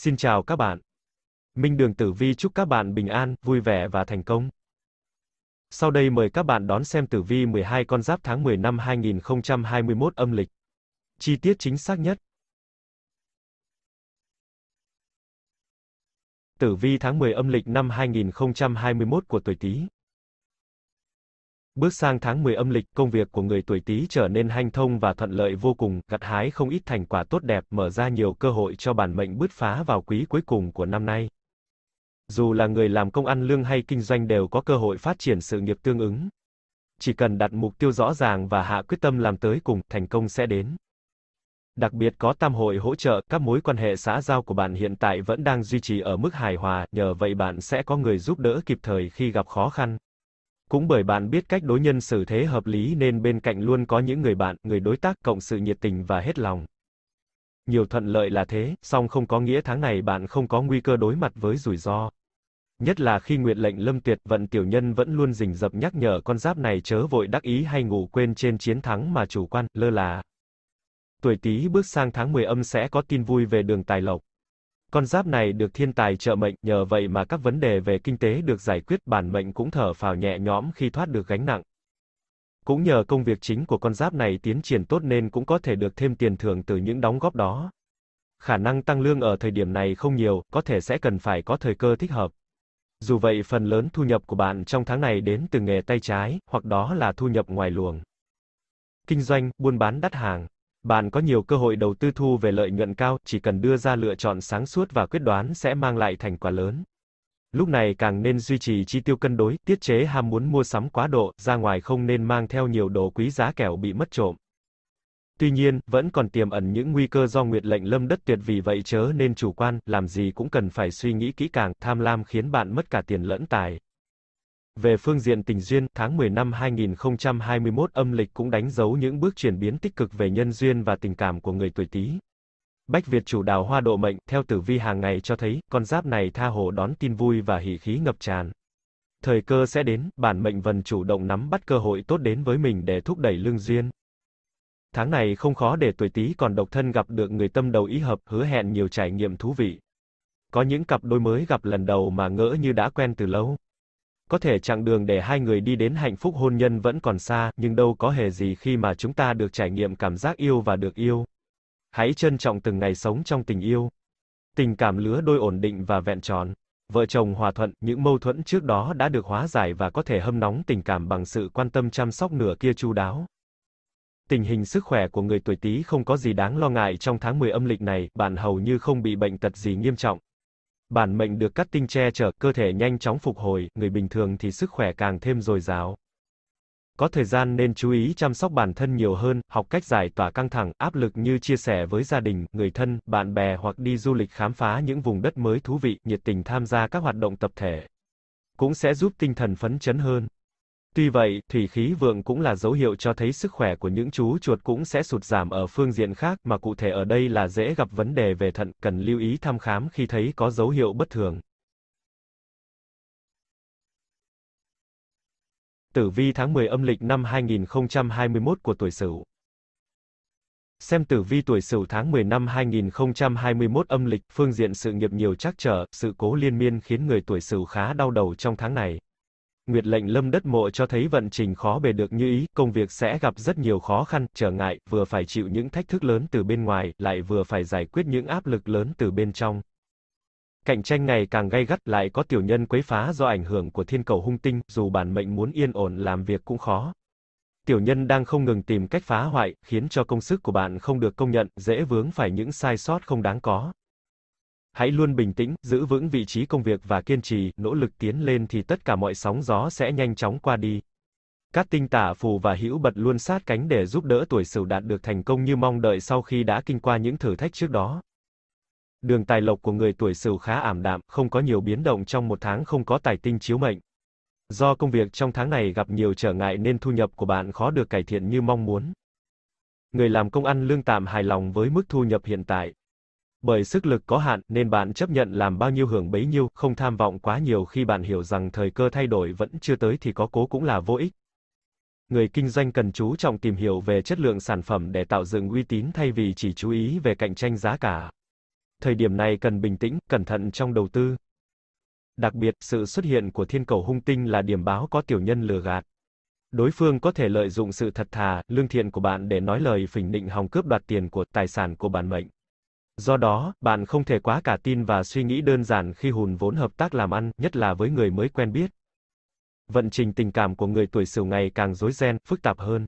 Xin chào các bạn. Minh Đường Tử Vi chúc các bạn bình an, vui vẻ và thành công. Sau đây mời các bạn đón xem tử vi 12 con giáp tháng 10 năm 2021 âm lịch. Chi tiết chính xác nhất. Tử vi tháng 10 âm lịch năm 2021 của tuổi Tý. Bước sang tháng 10 âm lịch, công việc của người tuổi Tý trở nên hanh thông và thuận lợi vô cùng, gặt hái không ít thành quả tốt đẹp, mở ra nhiều cơ hội cho bản mệnh bứt phá vào quý cuối cùng của năm nay. Dù là người làm công ăn lương hay kinh doanh đều có cơ hội phát triển sự nghiệp tương ứng. Chỉ cần đặt mục tiêu rõ ràng và hạ quyết tâm làm tới cùng, thành công sẽ đến. Đặc biệt có tam hội hỗ trợ, các mối quan hệ xã giao của bạn hiện tại vẫn đang duy trì ở mức hài hòa, nhờ vậy bạn sẽ có người giúp đỡ kịp thời khi gặp khó khăn. Cũng bởi bạn biết cách đối nhân xử thế hợp lý nên bên cạnh luôn có những người bạn, người đối tác cộng sự nhiệt tình và hết lòng. Nhiều thuận lợi là thế, song không có nghĩa tháng này bạn không có nguy cơ đối mặt với rủi ro. Nhất là khi nguyệt lệnh lâm tuyệt vận tiểu nhân vẫn luôn rình rập nhắc nhở con giáp này chớ vội đắc ý hay ngủ quên trên chiến thắng mà chủ quan, lơ là. Tuổi Tý bước sang tháng 10 âm sẽ có tin vui về đường tài lộc. Con giáp này được thiên tài trợ mệnh, nhờ vậy mà các vấn đề về kinh tế được giải quyết, bản mệnh cũng thở phào nhẹ nhõm khi thoát được gánh nặng. Cũng nhờ công việc chính của con giáp này tiến triển tốt nên cũng có thể được thêm tiền thưởng từ những đóng góp đó. Khả năng tăng lương ở thời điểm này không nhiều, có thể sẽ cần phải có thời cơ thích hợp. Dù vậy phần lớn thu nhập của bạn trong tháng này đến từ nghề tay trái, hoặc đó là thu nhập ngoài luồng. Kinh doanh, buôn bán đắt hàng. Bạn có nhiều cơ hội đầu tư thu về lợi nhuận cao, chỉ cần đưa ra lựa chọn sáng suốt và quyết đoán sẽ mang lại thành quả lớn. Lúc này càng nên duy trì chi tiêu cân đối, tiết chế ham muốn mua sắm quá độ, ra ngoài không nên mang theo nhiều đồ quý giá kẻo bị mất trộm. Tuy nhiên, vẫn còn tiềm ẩn những nguy cơ do nguyệt lệnh lâm đất tuyệt vì vậy chớ nên chủ quan, làm gì cũng cần phải suy nghĩ kỹ càng, tham lam khiến bạn mất cả tiền lẫn tài. Về phương diện tình duyên, tháng 10 năm 2021 âm lịch cũng đánh dấu những bước chuyển biến tích cực về nhân duyên và tình cảm của người tuổi Tý. Bách Việt chủ đào hoa độ mệnh, theo tử vi hàng ngày cho thấy, con giáp này tha hồ đón tin vui và hỷ khí ngập tràn. Thời cơ sẽ đến, bản mệnh vần chủ động nắm bắt cơ hội tốt đến với mình để thúc đẩy lương duyên. Tháng này không khó để tuổi Tý còn độc thân gặp được người tâm đầu ý hợp, hứa hẹn nhiều trải nghiệm thú vị. Có những cặp đôi mới gặp lần đầu mà ngỡ như đã quen từ lâu. Có thể chặng đường để hai người đi đến hạnh phúc hôn nhân vẫn còn xa, nhưng đâu có hề gì khi mà chúng ta được trải nghiệm cảm giác yêu và được yêu. Hãy trân trọng từng ngày sống trong tình yêu. Tình cảm lứa đôi ổn định và vẹn tròn. Vợ chồng hòa thuận, những mâu thuẫn trước đó đã được hóa giải và có thể hâm nóng tình cảm bằng sự quan tâm chăm sóc nửa kia chu đáo. Tình hình sức khỏe của người tuổi Tý không có gì đáng lo ngại trong tháng 10 âm lịch này, bạn hầu như không bị bệnh tật gì nghiêm trọng. Bản mệnh được cắt tinh che chở, cơ thể nhanh chóng phục hồi, người bình thường thì sức khỏe càng thêm dồi dào. Có thời gian nên chú ý chăm sóc bản thân nhiều hơn, học cách giải tỏa căng thẳng, áp lực như chia sẻ với gia đình, người thân, bạn bè hoặc đi du lịch khám phá những vùng đất mới thú vị, nhiệt tình tham gia các hoạt động tập thể. Cũng sẽ giúp tinh thần phấn chấn hơn. Tuy vậy, thủy khí vượng cũng là dấu hiệu cho thấy sức khỏe của những chú chuột cũng sẽ sụt giảm ở phương diện khác mà cụ thể ở đây là dễ gặp vấn đề về thận, cần lưu ý thăm khám khi thấy có dấu hiệu bất thường. Tử vi tháng 10 âm lịch năm 2021 của tuổi Sửu. Xem tử vi tuổi Sửu tháng 10 năm 2021 âm lịch, phương diện sự nghiệp nhiều trắc trở, sự cố liên miên khiến người tuổi Sửu khá đau đầu trong tháng này. Nguyệt lệnh lâm đất mộ cho thấy vận trình khó bề được như ý, công việc sẽ gặp rất nhiều khó khăn, trở ngại, vừa phải chịu những thách thức lớn từ bên ngoài, lại vừa phải giải quyết những áp lực lớn từ bên trong. Cạnh tranh ngày càng gay gắt, lại có tiểu nhân quấy phá do ảnh hưởng của thiên cầu hung tinh, dù bản mệnh muốn yên ổn làm việc cũng khó. Tiểu nhân đang không ngừng tìm cách phá hoại, khiến cho công sức của bạn không được công nhận, dễ vướng phải những sai sót không đáng có. Hãy luôn bình tĩnh, giữ vững vị trí công việc và kiên trì, nỗ lực tiến lên thì tất cả mọi sóng gió sẽ nhanh chóng qua đi. Các tinh tả phù và hữu bật luôn sát cánh để giúp đỡ tuổi sửu đạt được thành công như mong đợi sau khi đã kinh qua những thử thách trước đó. Đường tài lộc của người tuổi sửu khá ảm đạm, không có nhiều biến động trong một tháng không có tài tinh chiếu mệnh. Do công việc trong tháng này gặp nhiều trở ngại nên thu nhập của bạn khó được cải thiện như mong muốn. Người làm công ăn lương tạm hài lòng với mức thu nhập hiện tại. Bởi sức lực có hạn, nên bạn chấp nhận làm bao nhiêu hưởng bấy nhiêu, không tham vọng quá nhiều khi bạn hiểu rằng thời cơ thay đổi vẫn chưa tới thì có cố cũng là vô ích. Người kinh doanh cần chú trọng tìm hiểu về chất lượng sản phẩm để tạo dựng uy tín thay vì chỉ chú ý về cạnh tranh giá cả. Thời điểm này cần bình tĩnh, cẩn thận trong đầu tư. Đặc biệt, sự xuất hiện của thiên cầu hung tinh là điểm báo có tiểu nhân lừa gạt. Đối phương có thể lợi dụng sự thật thà, lương thiện của bạn để nói lời phỉnh định hòng cướp đoạt tiền của tài sản của bản mệnh. Do đó, bạn không thể quá cả tin và suy nghĩ đơn giản khi hùn vốn hợp tác làm ăn, nhất là với người mới quen biết. Vận trình tình cảm của người tuổi Sửu ngày càng rối ren, phức tạp hơn.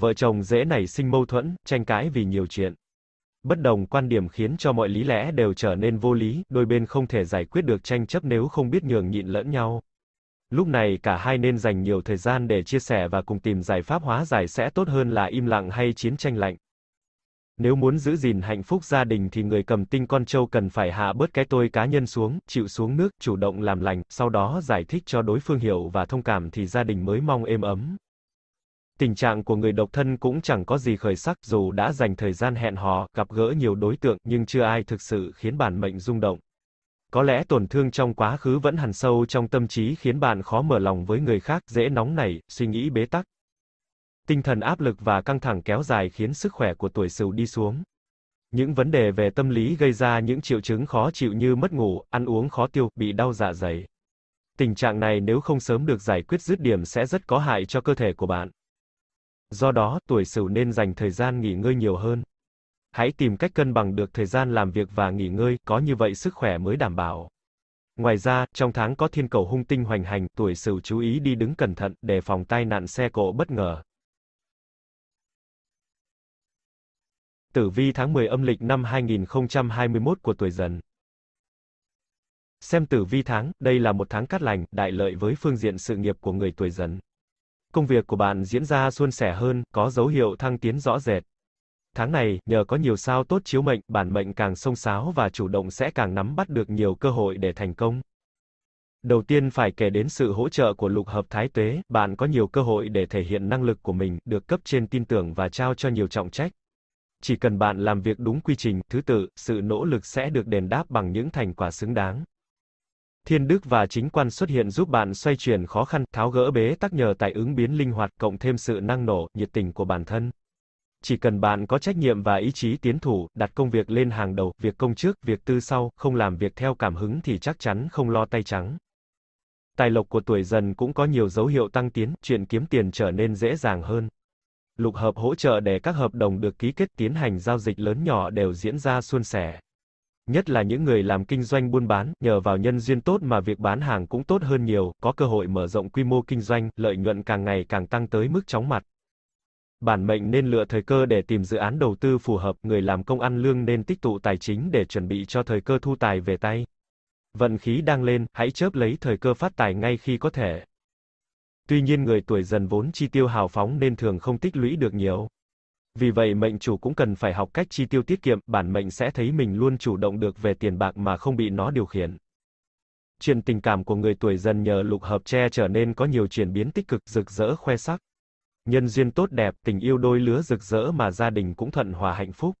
Vợ chồng dễ nảy sinh mâu thuẫn, tranh cãi vì nhiều chuyện. Bất đồng quan điểm khiến cho mọi lý lẽ đều trở nên vô lý, đôi bên không thể giải quyết được tranh chấp nếu không biết nhường nhịn lẫn nhau. Lúc này cả hai nên dành nhiều thời gian để chia sẻ và cùng tìm giải pháp hóa giải sẽ tốt hơn là im lặng hay chiến tranh lạnh. Nếu muốn giữ gìn hạnh phúc gia đình thì người cầm tinh con trâu cần phải hạ bớt cái tôi cá nhân xuống, chịu xuống nước, chủ động làm lành, sau đó giải thích cho đối phương hiểu và thông cảm thì gia đình mới mong êm ấm. Tình trạng của người độc thân cũng chẳng có gì khởi sắc, dù đã dành thời gian hẹn hò, gặp gỡ nhiều đối tượng, nhưng chưa ai thực sự khiến bản mệnh rung động. Có lẽ tổn thương trong quá khứ vẫn hằn sâu trong tâm trí khiến bạn khó mở lòng với người khác, dễ nóng nảy, suy nghĩ bế tắc. Tinh thần áp lực và căng thẳng kéo dài khiến sức khỏe của tuổi Sửu đi xuống. Những vấn đề về tâm lý gây ra những triệu chứng khó chịu như mất ngủ, ăn uống khó tiêu, bị đau dạ dày. Tình trạng này nếu không sớm được giải quyết dứt điểm sẽ rất có hại cho cơ thể của bạn. Do đó, tuổi Sửu nên dành thời gian nghỉ ngơi nhiều hơn. Hãy tìm cách cân bằng được thời gian làm việc và nghỉ ngơi, có như vậy sức khỏe mới đảm bảo. Ngoài ra, trong tháng có thiên cầu hung tinh hoành hành, tuổi Sửu chú ý đi đứng cẩn thận đề phòng tai nạn xe cộ bất ngờ. tử vi tháng 10 âm lịch năm 2021 của tuổi dần. Xem tử vi tháng, đây là một tháng cát lành, đại lợi với phương diện sự nghiệp của người tuổi dần. Công việc của bạn diễn ra suôn sẻ hơn, có dấu hiệu thăng tiến rõ rệt. Tháng này, nhờ có nhiều sao tốt chiếu mệnh, bản mệnh càng sông sáo và chủ động sẽ càng nắm bắt được nhiều cơ hội để thành công. Đầu tiên phải kể đến sự hỗ trợ của lục hợp thái tuế, bạn có nhiều cơ hội để thể hiện năng lực của mình, được cấp trên tin tưởng và trao cho nhiều trọng trách. Chỉ cần bạn làm việc đúng quy trình, thứ tự, sự nỗ lực sẽ được đền đáp bằng những thành quả xứng đáng. Thiên đức và chính quan xuất hiện giúp bạn xoay chuyển khó khăn, tháo gỡ bế tắc nhờ tài ứng biến linh hoạt cộng thêm sự năng nổ, nhiệt tình của bản thân. Chỉ cần bạn có trách nhiệm và ý chí tiến thủ, đặt công việc lên hàng đầu, việc công trước, việc tư sau, không làm việc theo cảm hứng thì chắc chắn không lo tay trắng. Tài lộc của tuổi dần cũng có nhiều dấu hiệu tăng tiến, chuyện kiếm tiền trở nên dễ dàng hơn lục hợp hỗ trợ để các hợp đồng được ký kết tiến hành giao dịch lớn nhỏ đều diễn ra suôn sẻ. Nhất là những người làm kinh doanh buôn bán, nhờ vào nhân duyên tốt mà việc bán hàng cũng tốt hơn nhiều, có cơ hội mở rộng quy mô kinh doanh, lợi nhuận càng ngày càng tăng tới mức chóng mặt. Bản mệnh nên lựa thời cơ để tìm dự án đầu tư phù hợp, người làm công ăn lương nên tích tụ tài chính để chuẩn bị cho thời cơ thu tài về tay. Vận khí đang lên, hãy chớp lấy thời cơ phát tài ngay khi có thể. Tuy nhiên người tuổi dần vốn chi tiêu hào phóng nên thường không tích lũy được nhiều. Vì vậy mệnh chủ cũng cần phải học cách chi tiêu tiết kiệm, bản mệnh sẽ thấy mình luôn chủ động được về tiền bạc mà không bị nó điều khiển. Chuyện tình cảm của người tuổi dần nhờ lục hợp tre trở nên có nhiều chuyển biến tích cực, rực rỡ khoe sắc. Nhân duyên tốt đẹp, tình yêu đôi lứa rực rỡ mà gia đình cũng thuận hòa hạnh phúc.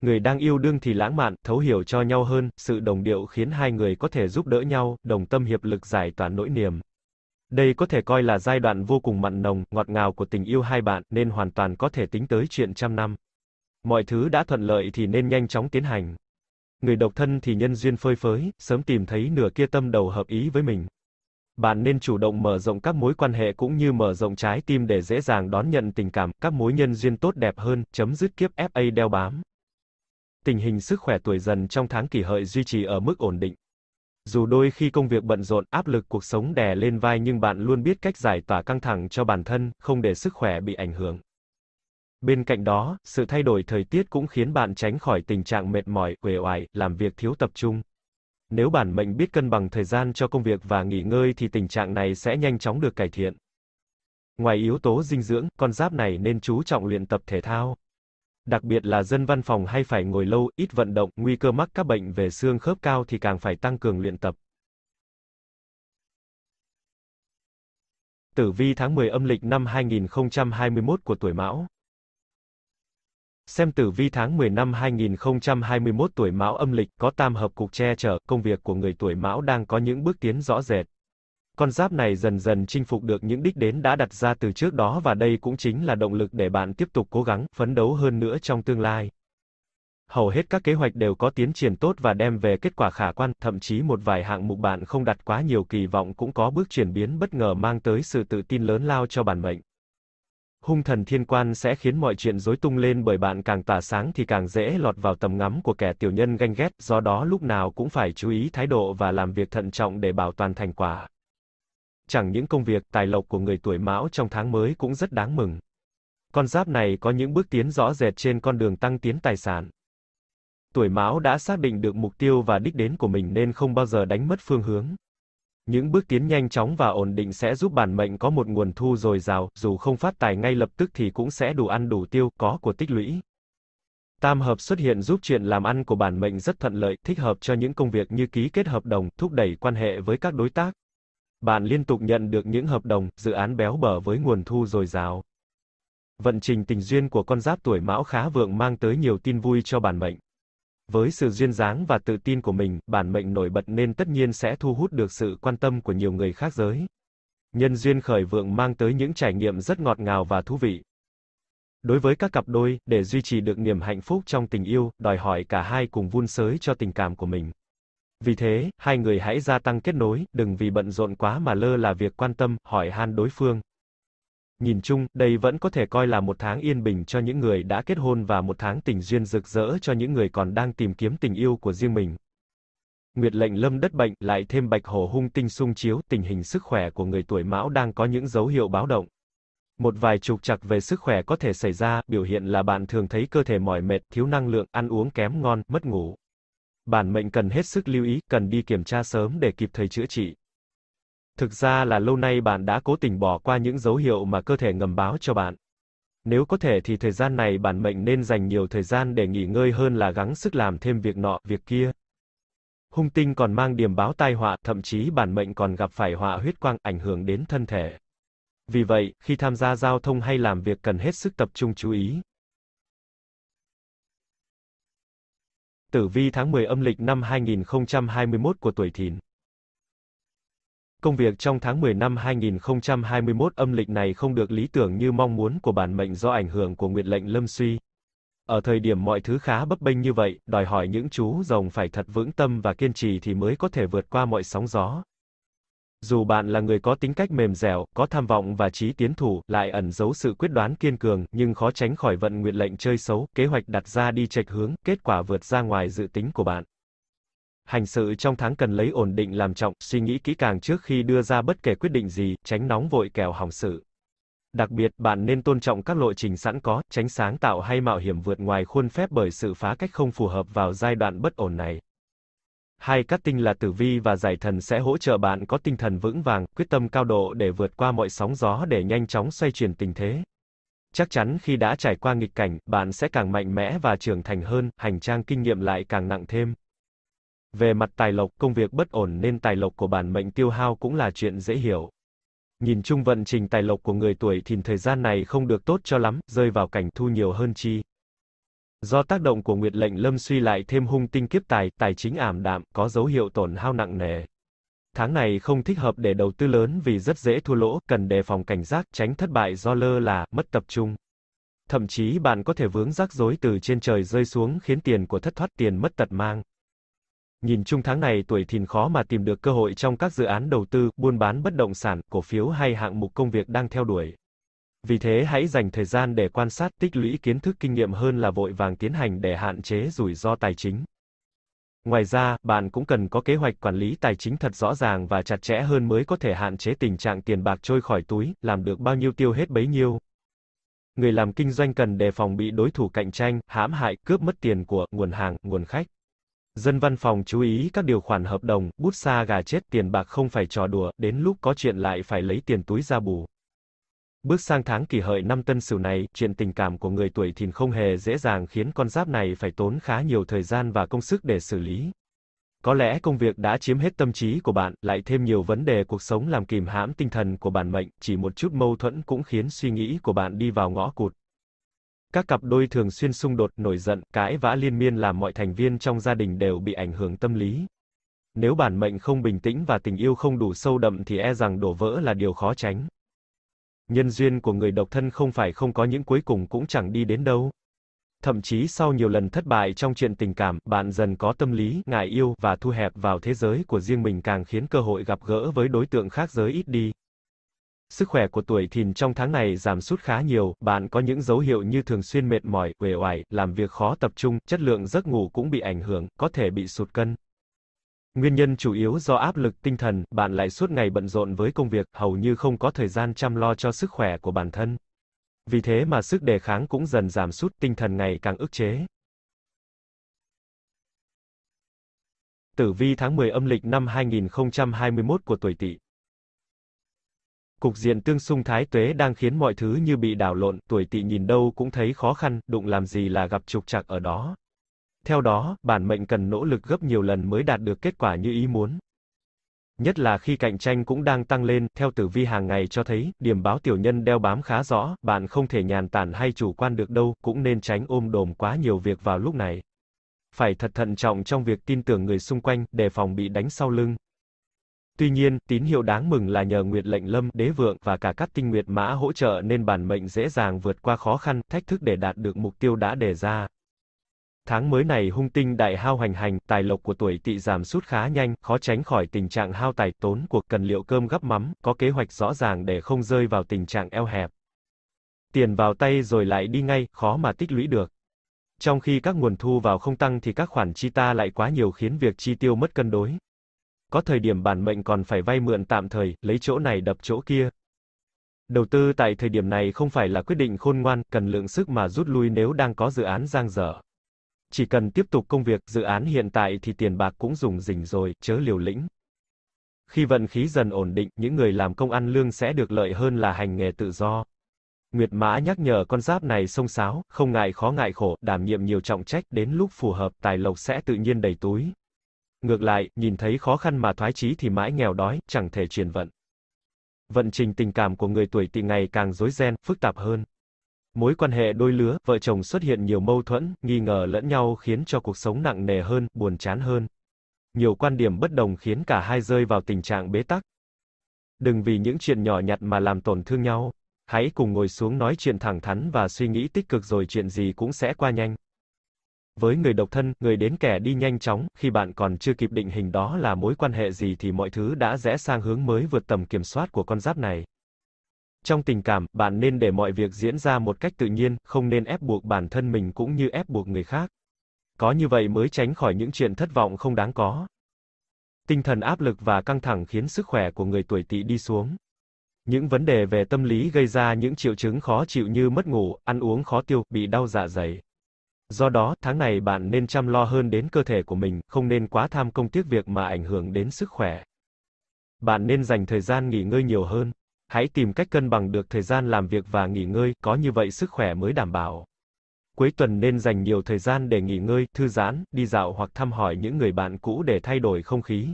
Người đang yêu đương thì lãng mạn, thấu hiểu cho nhau hơn, sự đồng điệu khiến hai người có thể giúp đỡ nhau, đồng tâm hiệp lực giải tỏa nỗi niềm. Đây có thể coi là giai đoạn vô cùng mặn nồng, ngọt ngào của tình yêu hai bạn, nên hoàn toàn có thể tính tới chuyện trăm năm. Mọi thứ đã thuận lợi thì nên nhanh chóng tiến hành. Người độc thân thì nhân duyên phơi phới, sớm tìm thấy nửa kia tâm đầu hợp ý với mình. Bạn nên chủ động mở rộng các mối quan hệ cũng như mở rộng trái tim để dễ dàng đón nhận tình cảm, các mối nhân duyên tốt đẹp hơn, chấm dứt kiếp FA đeo bám. Tình hình sức khỏe tuổi dần trong tháng kỷ hợi duy trì ở mức ổn định. Dù đôi khi công việc bận rộn, áp lực cuộc sống đè lên vai nhưng bạn luôn biết cách giải tỏa căng thẳng cho bản thân, không để sức khỏe bị ảnh hưởng. Bên cạnh đó, sự thay đổi thời tiết cũng khiến bạn tránh khỏi tình trạng mệt mỏi, uể oải, làm việc thiếu tập trung. Nếu bản mệnh biết cân bằng thời gian cho công việc và nghỉ ngơi thì tình trạng này sẽ nhanh chóng được cải thiện. Ngoài yếu tố dinh dưỡng, con giáp này nên chú trọng luyện tập thể thao đặc biệt là dân văn phòng hay phải ngồi lâu, ít vận động, nguy cơ mắc các bệnh về xương khớp cao thì càng phải tăng cường luyện tập. Tử vi tháng 10 âm lịch năm 2021 của tuổi Mão. Xem tử vi tháng 10 năm 2021 tuổi Mão âm lịch có tam hợp cục che chở, công việc của người tuổi Mão đang có những bước tiến rõ rệt. Con giáp này dần dần chinh phục được những đích đến đã đặt ra từ trước đó và đây cũng chính là động lực để bạn tiếp tục cố gắng, phấn đấu hơn nữa trong tương lai. Hầu hết các kế hoạch đều có tiến triển tốt và đem về kết quả khả quan, thậm chí một vài hạng mục bạn không đặt quá nhiều kỳ vọng cũng có bước chuyển biến bất ngờ mang tới sự tự tin lớn lao cho bản mệnh. Hung thần thiên quan sẽ khiến mọi chuyện rối tung lên bởi bạn càng tỏa sáng thì càng dễ lọt vào tầm ngắm của kẻ tiểu nhân ganh ghét, do đó lúc nào cũng phải chú ý thái độ và làm việc thận trọng để bảo toàn thành quả. Chẳng những công việc, tài lộc của người tuổi mão trong tháng mới cũng rất đáng mừng. Con giáp này có những bước tiến rõ rệt trên con đường tăng tiến tài sản. Tuổi mão đã xác định được mục tiêu và đích đến của mình nên không bao giờ đánh mất phương hướng. Những bước tiến nhanh chóng và ổn định sẽ giúp bản mệnh có một nguồn thu dồi dào, dù không phát tài ngay lập tức thì cũng sẽ đủ ăn đủ tiêu, có của tích lũy. Tam hợp xuất hiện giúp chuyện làm ăn của bản mệnh rất thuận lợi, thích hợp cho những công việc như ký kết hợp đồng, thúc đẩy quan hệ với các đối tác. Bạn liên tục nhận được những hợp đồng, dự án béo bở với nguồn thu dồi dào. Vận trình tình duyên của con giáp tuổi mão khá vượng mang tới nhiều tin vui cho bản mệnh. Với sự duyên dáng và tự tin của mình, bản mệnh nổi bật nên tất nhiên sẽ thu hút được sự quan tâm của nhiều người khác giới. Nhân duyên khởi vượng mang tới những trải nghiệm rất ngọt ngào và thú vị. Đối với các cặp đôi, để duy trì được niềm hạnh phúc trong tình yêu, đòi hỏi cả hai cùng vun sới cho tình cảm của mình. Vì thế, hai người hãy gia tăng kết nối, đừng vì bận rộn quá mà lơ là việc quan tâm, hỏi han đối phương. Nhìn chung, đây vẫn có thể coi là một tháng yên bình cho những người đã kết hôn và một tháng tình duyên rực rỡ cho những người còn đang tìm kiếm tình yêu của riêng mình. Nguyệt lệnh lâm đất bệnh, lại thêm bạch hổ hung tinh sung chiếu, tình hình sức khỏe của người tuổi mão đang có những dấu hiệu báo động. Một vài trục trặc về sức khỏe có thể xảy ra, biểu hiện là bạn thường thấy cơ thể mỏi mệt, thiếu năng lượng, ăn uống kém ngon, mất ngủ bản mệnh cần hết sức lưu ý, cần đi kiểm tra sớm để kịp thời chữa trị. Thực ra là lâu nay bạn đã cố tình bỏ qua những dấu hiệu mà cơ thể ngầm báo cho bạn. Nếu có thể thì thời gian này bản mệnh nên dành nhiều thời gian để nghỉ ngơi hơn là gắng sức làm thêm việc nọ, việc kia. Hung tinh còn mang điểm báo tai họa, thậm chí bản mệnh còn gặp phải họa huyết quang ảnh hưởng đến thân thể. Vì vậy, khi tham gia giao thông hay làm việc cần hết sức tập trung chú ý, Tử vi tháng 10 âm lịch năm 2021 của tuổi Thìn. Công việc trong tháng 10 năm 2021 âm lịch này không được lý tưởng như mong muốn của bản mệnh do ảnh hưởng của nguyệt lệnh lâm suy. Ở thời điểm mọi thứ khá bấp bênh như vậy, đòi hỏi những chú rồng phải thật vững tâm và kiên trì thì mới có thể vượt qua mọi sóng gió. Dù bạn là người có tính cách mềm dẻo, có tham vọng và trí tiến thủ, lại ẩn giấu sự quyết đoán kiên cường, nhưng khó tránh khỏi vận nguyện lệnh chơi xấu, kế hoạch đặt ra đi chệch hướng, kết quả vượt ra ngoài dự tính của bạn. Hành sự trong tháng cần lấy ổn định làm trọng, suy nghĩ kỹ càng trước khi đưa ra bất kể quyết định gì, tránh nóng vội kẻo hỏng sự. Đặc biệt, bạn nên tôn trọng các lộ trình sẵn có, tránh sáng tạo hay mạo hiểm vượt ngoài khuôn phép bởi sự phá cách không phù hợp vào giai đoạn bất ổn này. Hai cát tinh là tử vi và giải thần sẽ hỗ trợ bạn có tinh thần vững vàng, quyết tâm cao độ để vượt qua mọi sóng gió để nhanh chóng xoay chuyển tình thế. Chắc chắn khi đã trải qua nghịch cảnh, bạn sẽ càng mạnh mẽ và trưởng thành hơn, hành trang kinh nghiệm lại càng nặng thêm. Về mặt tài lộc, công việc bất ổn nên tài lộc của bản mệnh tiêu hao cũng là chuyện dễ hiểu. Nhìn chung vận trình tài lộc của người tuổi thìn thời gian này không được tốt cho lắm, rơi vào cảnh thu nhiều hơn chi. Do tác động của nguyệt lệnh lâm suy lại thêm hung tinh kiếp tài, tài chính ảm đạm, có dấu hiệu tổn hao nặng nề. Tháng này không thích hợp để đầu tư lớn vì rất dễ thua lỗ, cần đề phòng cảnh giác, tránh thất bại do lơ là, mất tập trung. Thậm chí bạn có thể vướng rắc rối từ trên trời rơi xuống khiến tiền của thất thoát tiền mất tật mang. Nhìn chung tháng này tuổi thìn khó mà tìm được cơ hội trong các dự án đầu tư, buôn bán bất động sản, cổ phiếu hay hạng mục công việc đang theo đuổi. Vì thế hãy dành thời gian để quan sát tích lũy kiến thức kinh nghiệm hơn là vội vàng tiến hành để hạn chế rủi ro tài chính. Ngoài ra, bạn cũng cần có kế hoạch quản lý tài chính thật rõ ràng và chặt chẽ hơn mới có thể hạn chế tình trạng tiền bạc trôi khỏi túi, làm được bao nhiêu tiêu hết bấy nhiêu. Người làm kinh doanh cần đề phòng bị đối thủ cạnh tranh, hãm hại, cướp mất tiền của nguồn hàng, nguồn khách. Dân văn phòng chú ý các điều khoản hợp đồng, bút xa gà chết, tiền bạc không phải trò đùa, đến lúc có chuyện lại phải lấy tiền túi ra bù. Bước sang tháng kỷ hợi năm tân sửu này, chuyện tình cảm của người tuổi thìn không hề dễ dàng khiến con giáp này phải tốn khá nhiều thời gian và công sức để xử lý. Có lẽ công việc đã chiếm hết tâm trí của bạn, lại thêm nhiều vấn đề cuộc sống làm kìm hãm tinh thần của bản mệnh, chỉ một chút mâu thuẫn cũng khiến suy nghĩ của bạn đi vào ngõ cụt. Các cặp đôi thường xuyên xung đột, nổi giận, cãi vã liên miên làm mọi thành viên trong gia đình đều bị ảnh hưởng tâm lý. Nếu bản mệnh không bình tĩnh và tình yêu không đủ sâu đậm thì e rằng đổ vỡ là điều khó tránh nhân duyên của người độc thân không phải không có những cuối cùng cũng chẳng đi đến đâu. Thậm chí sau nhiều lần thất bại trong chuyện tình cảm, bạn dần có tâm lý, ngại yêu, và thu hẹp vào thế giới của riêng mình càng khiến cơ hội gặp gỡ với đối tượng khác giới ít đi. Sức khỏe của tuổi thìn trong tháng này giảm sút khá nhiều, bạn có những dấu hiệu như thường xuyên mệt mỏi, uể oải, làm việc khó tập trung, chất lượng giấc ngủ cũng bị ảnh hưởng, có thể bị sụt cân. Nguyên nhân chủ yếu do áp lực tinh thần, bạn lại suốt ngày bận rộn với công việc, hầu như không có thời gian chăm lo cho sức khỏe của bản thân. Vì thế mà sức đề kháng cũng dần giảm sút, tinh thần ngày càng ức chế. Tử vi tháng 10 âm lịch năm 2021 của tuổi Tỵ. Cục diện tương xung thái tuế đang khiến mọi thứ như bị đảo lộn, tuổi Tỵ nhìn đâu cũng thấy khó khăn, đụng làm gì là gặp trục trặc ở đó. Theo đó, bản mệnh cần nỗ lực gấp nhiều lần mới đạt được kết quả như ý muốn. Nhất là khi cạnh tranh cũng đang tăng lên, theo tử vi hàng ngày cho thấy, điểm báo tiểu nhân đeo bám khá rõ, bạn không thể nhàn tản hay chủ quan được đâu, cũng nên tránh ôm đồm quá nhiều việc vào lúc này. Phải thật thận trọng trong việc tin tưởng người xung quanh, đề phòng bị đánh sau lưng. Tuy nhiên, tín hiệu đáng mừng là nhờ Nguyệt lệnh Lâm, Đế vượng và cả các tinh nguyệt mã hỗ trợ nên bản mệnh dễ dàng vượt qua khó khăn, thách thức để đạt được mục tiêu đã đề ra. Tháng mới này hung tinh đại hao hoành hành, tài lộc của tuổi tỵ giảm sút khá nhanh, khó tránh khỏi tình trạng hao tài tốn cuộc cần liệu cơm gấp mắm, có kế hoạch rõ ràng để không rơi vào tình trạng eo hẹp. Tiền vào tay rồi lại đi ngay, khó mà tích lũy được. Trong khi các nguồn thu vào không tăng thì các khoản chi ta lại quá nhiều khiến việc chi tiêu mất cân đối. Có thời điểm bản mệnh còn phải vay mượn tạm thời, lấy chỗ này đập chỗ kia. Đầu tư tại thời điểm này không phải là quyết định khôn ngoan, cần lượng sức mà rút lui nếu đang có dự án giang dở chỉ cần tiếp tục công việc dự án hiện tại thì tiền bạc cũng dùng rỉnh rồi, chớ liều lĩnh. Khi vận khí dần ổn định, những người làm công ăn lương sẽ được lợi hơn là hành nghề tự do. Nguyệt Mã nhắc nhở con giáp này sông sáo, không ngại khó ngại khổ, đảm nhiệm nhiều trọng trách, đến lúc phù hợp, tài lộc sẽ tự nhiên đầy túi. Ngược lại, nhìn thấy khó khăn mà thoái chí thì mãi nghèo đói, chẳng thể truyền vận. Vận trình tình cảm của người tuổi tỵ ngày càng rối ren, phức tạp hơn. Mối quan hệ đôi lứa, vợ chồng xuất hiện nhiều mâu thuẫn, nghi ngờ lẫn nhau khiến cho cuộc sống nặng nề hơn, buồn chán hơn. Nhiều quan điểm bất đồng khiến cả hai rơi vào tình trạng bế tắc. Đừng vì những chuyện nhỏ nhặt mà làm tổn thương nhau. Hãy cùng ngồi xuống nói chuyện thẳng thắn và suy nghĩ tích cực rồi chuyện gì cũng sẽ qua nhanh. Với người độc thân, người đến kẻ đi nhanh chóng, khi bạn còn chưa kịp định hình đó là mối quan hệ gì thì mọi thứ đã rẽ sang hướng mới vượt tầm kiểm soát của con giáp này. Trong tình cảm, bạn nên để mọi việc diễn ra một cách tự nhiên, không nên ép buộc bản thân mình cũng như ép buộc người khác. Có như vậy mới tránh khỏi những chuyện thất vọng không đáng có. Tinh thần áp lực và căng thẳng khiến sức khỏe của người tuổi Tỵ đi xuống. Những vấn đề về tâm lý gây ra những triệu chứng khó chịu như mất ngủ, ăn uống khó tiêu, bị đau dạ dày. Do đó, tháng này bạn nên chăm lo hơn đến cơ thể của mình, không nên quá tham công tiếc việc mà ảnh hưởng đến sức khỏe. Bạn nên dành thời gian nghỉ ngơi nhiều hơn, Hãy tìm cách cân bằng được thời gian làm việc và nghỉ ngơi, có như vậy sức khỏe mới đảm bảo. Cuối tuần nên dành nhiều thời gian để nghỉ ngơi, thư giãn, đi dạo hoặc thăm hỏi những người bạn cũ để thay đổi không khí.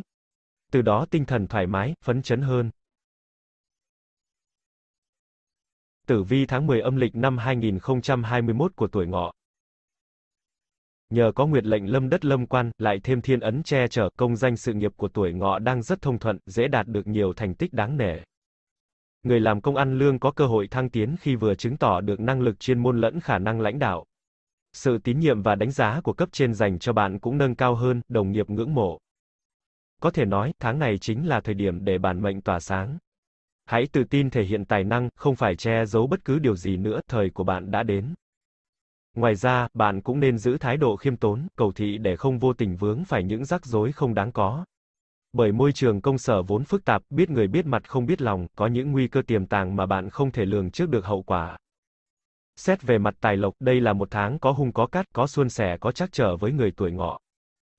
Từ đó tinh thần thoải mái, phấn chấn hơn. Tử vi tháng 10 âm lịch năm 2021 của tuổi ngọ. Nhờ có nguyệt lệnh lâm đất lâm quan, lại thêm thiên ấn che chở, công danh sự nghiệp của tuổi ngọ đang rất thông thuận, dễ đạt được nhiều thành tích đáng nể người làm công ăn lương có cơ hội thăng tiến khi vừa chứng tỏ được năng lực chuyên môn lẫn khả năng lãnh đạo. Sự tín nhiệm và đánh giá của cấp trên dành cho bạn cũng nâng cao hơn, đồng nghiệp ngưỡng mộ. Có thể nói, tháng này chính là thời điểm để bản mệnh tỏa sáng. Hãy tự tin thể hiện tài năng, không phải che giấu bất cứ điều gì nữa, thời của bạn đã đến. Ngoài ra, bạn cũng nên giữ thái độ khiêm tốn, cầu thị để không vô tình vướng phải những rắc rối không đáng có. Bởi môi trường công sở vốn phức tạp, biết người biết mặt không biết lòng, có những nguy cơ tiềm tàng mà bạn không thể lường trước được hậu quả. Xét về mặt tài lộc, đây là một tháng có hung có cát, có xuôn sẻ có trắc trở với người tuổi ngọ.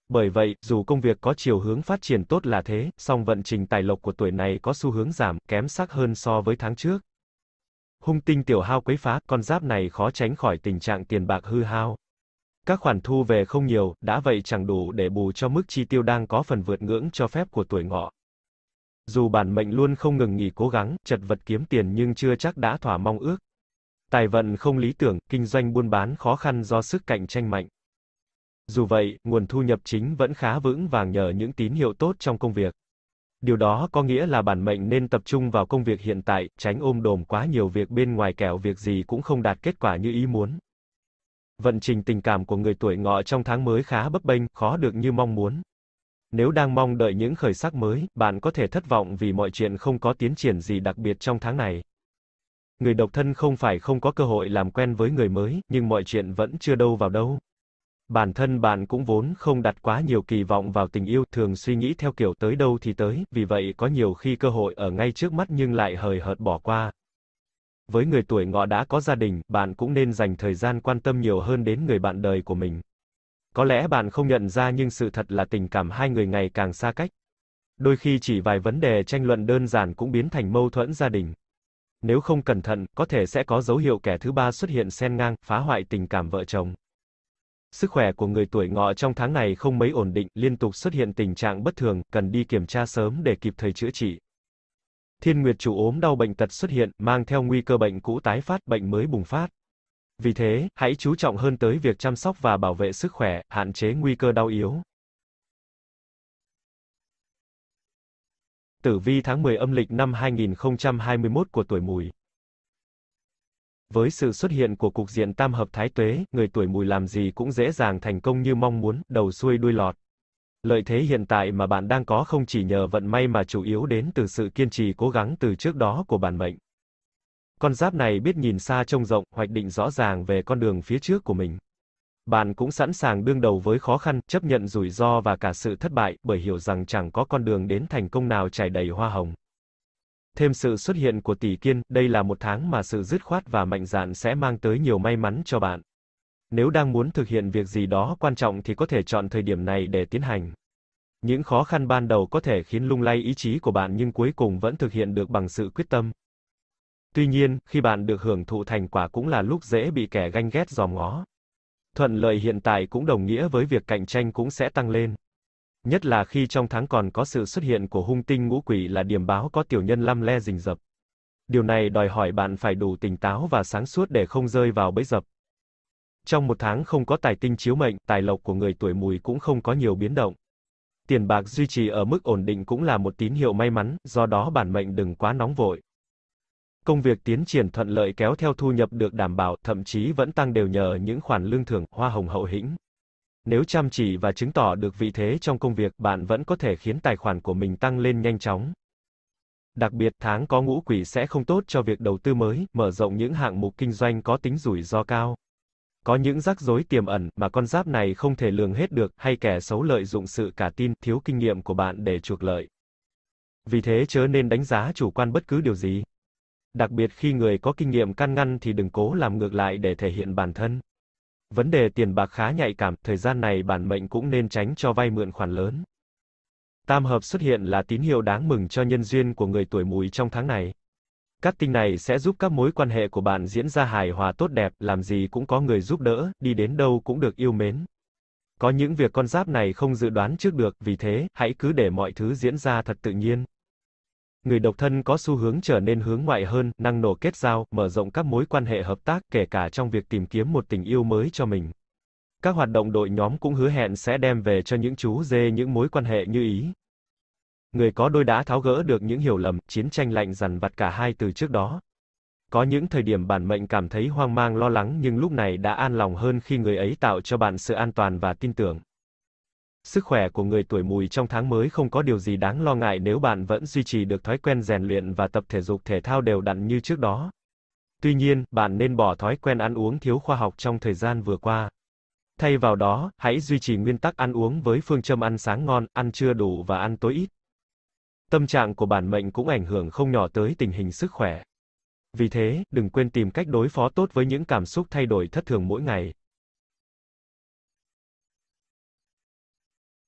Bởi vậy, dù công việc có chiều hướng phát triển tốt là thế, song vận trình tài lộc của tuổi này có xu hướng giảm, kém sắc hơn so với tháng trước. Hung tinh tiểu hao quấy phá, con giáp này khó tránh khỏi tình trạng tiền bạc hư hao. Các khoản thu về không nhiều, đã vậy chẳng đủ để bù cho mức chi tiêu đang có phần vượt ngưỡng cho phép của tuổi ngọ. Dù bản mệnh luôn không ngừng nghỉ cố gắng, chật vật kiếm tiền nhưng chưa chắc đã thỏa mong ước. Tài vận không lý tưởng, kinh doanh buôn bán khó khăn do sức cạnh tranh mạnh. Dù vậy, nguồn thu nhập chính vẫn khá vững vàng nhờ những tín hiệu tốt trong công việc. Điều đó có nghĩa là bản mệnh nên tập trung vào công việc hiện tại, tránh ôm đồm quá nhiều việc bên ngoài kẻo việc gì cũng không đạt kết quả như ý muốn. Vận trình tình cảm của người tuổi ngọ trong tháng mới khá bấp bênh, khó được như mong muốn. Nếu đang mong đợi những khởi sắc mới, bạn có thể thất vọng vì mọi chuyện không có tiến triển gì đặc biệt trong tháng này. Người độc thân không phải không có cơ hội làm quen với người mới, nhưng mọi chuyện vẫn chưa đâu vào đâu. Bản thân bạn cũng vốn không đặt quá nhiều kỳ vọng vào tình yêu, thường suy nghĩ theo kiểu tới đâu thì tới, vì vậy có nhiều khi cơ hội ở ngay trước mắt nhưng lại hời hợt bỏ qua với người tuổi ngọ đã có gia đình, bạn cũng nên dành thời gian quan tâm nhiều hơn đến người bạn đời của mình. Có lẽ bạn không nhận ra nhưng sự thật là tình cảm hai người ngày càng xa cách. Đôi khi chỉ vài vấn đề tranh luận đơn giản cũng biến thành mâu thuẫn gia đình. Nếu không cẩn thận, có thể sẽ có dấu hiệu kẻ thứ ba xuất hiện xen ngang, phá hoại tình cảm vợ chồng. Sức khỏe của người tuổi ngọ trong tháng này không mấy ổn định, liên tục xuất hiện tình trạng bất thường, cần đi kiểm tra sớm để kịp thời chữa trị thiên nguyệt chủ ốm đau bệnh tật xuất hiện, mang theo nguy cơ bệnh cũ tái phát, bệnh mới bùng phát. Vì thế, hãy chú trọng hơn tới việc chăm sóc và bảo vệ sức khỏe, hạn chế nguy cơ đau yếu. Tử vi tháng 10 âm lịch năm 2021 của tuổi Mùi. Với sự xuất hiện của cục diện tam hợp thái tuế, người tuổi Mùi làm gì cũng dễ dàng thành công như mong muốn, đầu xuôi đuôi lọt. Lợi thế hiện tại mà bạn đang có không chỉ nhờ vận may mà chủ yếu đến từ sự kiên trì cố gắng từ trước đó của bản mệnh. Con giáp này biết nhìn xa trông rộng, hoạch định rõ ràng về con đường phía trước của mình. Bạn cũng sẵn sàng đương đầu với khó khăn, chấp nhận rủi ro và cả sự thất bại, bởi hiểu rằng chẳng có con đường đến thành công nào trải đầy hoa hồng. Thêm sự xuất hiện của tỷ kiên, đây là một tháng mà sự dứt khoát và mạnh dạn sẽ mang tới nhiều may mắn cho bạn. Nếu đang muốn thực hiện việc gì đó quan trọng thì có thể chọn thời điểm này để tiến hành. Những khó khăn ban đầu có thể khiến lung lay ý chí của bạn nhưng cuối cùng vẫn thực hiện được bằng sự quyết tâm. Tuy nhiên, khi bạn được hưởng thụ thành quả cũng là lúc dễ bị kẻ ganh ghét dòm ngó. Thuận lợi hiện tại cũng đồng nghĩa với việc cạnh tranh cũng sẽ tăng lên. Nhất là khi trong tháng còn có sự xuất hiện của hung tinh ngũ quỷ là điểm báo có tiểu nhân lăm le rình rập. Điều này đòi hỏi bạn phải đủ tỉnh táo và sáng suốt để không rơi vào bẫy dập. Trong một tháng không có tài tinh chiếu mệnh, tài lộc của người tuổi mùi cũng không có nhiều biến động. Tiền bạc duy trì ở mức ổn định cũng là một tín hiệu may mắn, do đó bản mệnh đừng quá nóng vội. Công việc tiến triển thuận lợi kéo theo thu nhập được đảm bảo, thậm chí vẫn tăng đều nhờ những khoản lương thưởng, hoa hồng hậu hĩnh. Nếu chăm chỉ và chứng tỏ được vị thế trong công việc, bạn vẫn có thể khiến tài khoản của mình tăng lên nhanh chóng. Đặc biệt, tháng có ngũ quỷ sẽ không tốt cho việc đầu tư mới, mở rộng những hạng mục kinh doanh có tính rủi ro cao. Có những rắc rối tiềm ẩn mà con giáp này không thể lường hết được, hay kẻ xấu lợi dụng sự cả tin, thiếu kinh nghiệm của bạn để trục lợi. Vì thế chớ nên đánh giá chủ quan bất cứ điều gì. Đặc biệt khi người có kinh nghiệm can ngăn thì đừng cố làm ngược lại để thể hiện bản thân. Vấn đề tiền bạc khá nhạy cảm, thời gian này bản mệnh cũng nên tránh cho vay mượn khoản lớn. Tam hợp xuất hiện là tín hiệu đáng mừng cho nhân duyên của người tuổi mùi trong tháng này. Các tinh này sẽ giúp các mối quan hệ của bạn diễn ra hài hòa tốt đẹp, làm gì cũng có người giúp đỡ, đi đến đâu cũng được yêu mến. Có những việc con giáp này không dự đoán trước được, vì thế, hãy cứ để mọi thứ diễn ra thật tự nhiên. Người độc thân có xu hướng trở nên hướng ngoại hơn, năng nổ kết giao, mở rộng các mối quan hệ hợp tác, kể cả trong việc tìm kiếm một tình yêu mới cho mình. Các hoạt động đội nhóm cũng hứa hẹn sẽ đem về cho những chú dê những mối quan hệ như ý, Người có đôi đã tháo gỡ được những hiểu lầm, chiến tranh lạnh dằn vặt cả hai từ trước đó. Có những thời điểm bản mệnh cảm thấy hoang mang lo lắng nhưng lúc này đã an lòng hơn khi người ấy tạo cho bạn sự an toàn và tin tưởng. Sức khỏe của người tuổi mùi trong tháng mới không có điều gì đáng lo ngại nếu bạn vẫn duy trì được thói quen rèn luyện và tập thể dục thể thao đều đặn như trước đó. Tuy nhiên, bạn nên bỏ thói quen ăn uống thiếu khoa học trong thời gian vừa qua. Thay vào đó, hãy duy trì nguyên tắc ăn uống với phương châm ăn sáng ngon, ăn trưa đủ và ăn tối ít tâm trạng của bản mệnh cũng ảnh hưởng không nhỏ tới tình hình sức khỏe. Vì thế, đừng quên tìm cách đối phó tốt với những cảm xúc thay đổi thất thường mỗi ngày.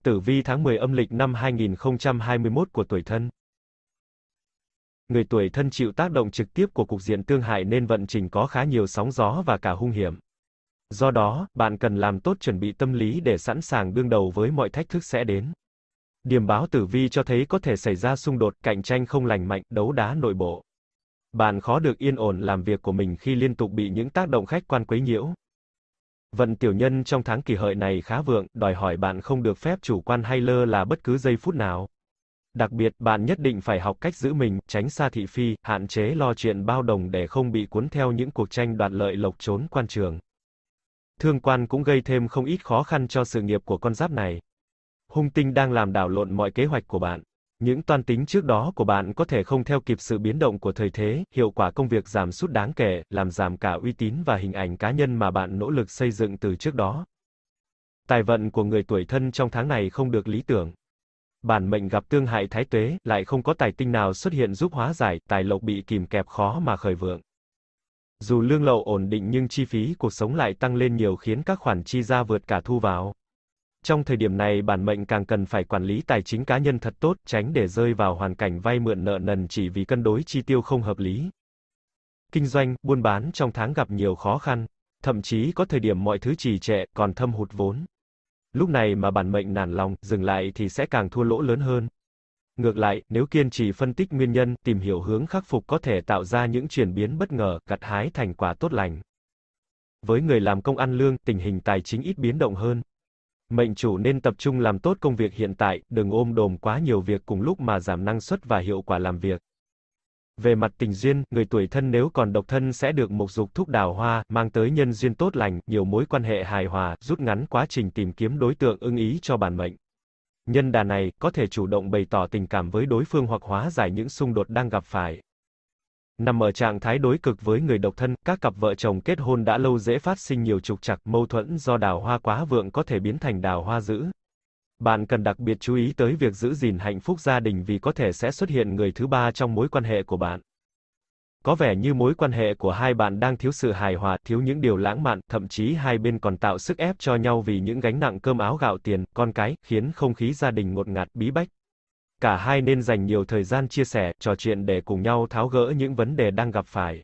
Tử vi tháng 10 âm lịch năm 2021 của tuổi thân. Người tuổi thân chịu tác động trực tiếp của cục diện tương hại nên vận trình có khá nhiều sóng gió và cả hung hiểm. Do đó, bạn cần làm tốt chuẩn bị tâm lý để sẵn sàng đương đầu với mọi thách thức sẽ đến. Điểm báo tử vi cho thấy có thể xảy ra xung đột, cạnh tranh không lành mạnh, đấu đá nội bộ. Bạn khó được yên ổn làm việc của mình khi liên tục bị những tác động khách quan quấy nhiễu. Vận tiểu nhân trong tháng kỷ hợi này khá vượng, đòi hỏi bạn không được phép chủ quan hay lơ là bất cứ giây phút nào. Đặc biệt, bạn nhất định phải học cách giữ mình, tránh xa thị phi, hạn chế lo chuyện bao đồng để không bị cuốn theo những cuộc tranh đoạt lợi lộc trốn quan trường. Thương quan cũng gây thêm không ít khó khăn cho sự nghiệp của con giáp này hung tinh đang làm đảo lộn mọi kế hoạch của bạn. Những toan tính trước đó của bạn có thể không theo kịp sự biến động của thời thế, hiệu quả công việc giảm sút đáng kể, làm giảm cả uy tín và hình ảnh cá nhân mà bạn nỗ lực xây dựng từ trước đó. Tài vận của người tuổi thân trong tháng này không được lý tưởng. Bản mệnh gặp tương hại thái tuế, lại không có tài tinh nào xuất hiện giúp hóa giải, tài lộc bị kìm kẹp khó mà khởi vượng. Dù lương lậu ổn định nhưng chi phí cuộc sống lại tăng lên nhiều khiến các khoản chi ra vượt cả thu vào. Trong thời điểm này bản mệnh càng cần phải quản lý tài chính cá nhân thật tốt, tránh để rơi vào hoàn cảnh vay mượn nợ nần chỉ vì cân đối chi tiêu không hợp lý. Kinh doanh, buôn bán trong tháng gặp nhiều khó khăn, thậm chí có thời điểm mọi thứ trì trệ, còn thâm hụt vốn. Lúc này mà bản mệnh nản lòng, dừng lại thì sẽ càng thua lỗ lớn hơn. Ngược lại, nếu kiên trì phân tích nguyên nhân, tìm hiểu hướng khắc phục có thể tạo ra những chuyển biến bất ngờ, gặt hái thành quả tốt lành. Với người làm công ăn lương, tình hình tài chính ít biến động hơn, Mệnh chủ nên tập trung làm tốt công việc hiện tại, đừng ôm đồm quá nhiều việc cùng lúc mà giảm năng suất và hiệu quả làm việc. Về mặt tình duyên, người tuổi thân nếu còn độc thân sẽ được mục dục thúc đào hoa, mang tới nhân duyên tốt lành, nhiều mối quan hệ hài hòa, rút ngắn quá trình tìm kiếm đối tượng ưng ý cho bản mệnh. Nhân đà này, có thể chủ động bày tỏ tình cảm với đối phương hoặc hóa giải những xung đột đang gặp phải. Nằm ở trạng thái đối cực với người độc thân, các cặp vợ chồng kết hôn đã lâu dễ phát sinh nhiều trục trặc, mâu thuẫn do đào hoa quá vượng có thể biến thành đào hoa dữ. Bạn cần đặc biệt chú ý tới việc giữ gìn hạnh phúc gia đình vì có thể sẽ xuất hiện người thứ ba trong mối quan hệ của bạn. Có vẻ như mối quan hệ của hai bạn đang thiếu sự hài hòa, thiếu những điều lãng mạn, thậm chí hai bên còn tạo sức ép cho nhau vì những gánh nặng cơm áo gạo tiền, con cái, khiến không khí gia đình ngột ngạt bí bách. Cả hai nên dành nhiều thời gian chia sẻ, trò chuyện để cùng nhau tháo gỡ những vấn đề đang gặp phải.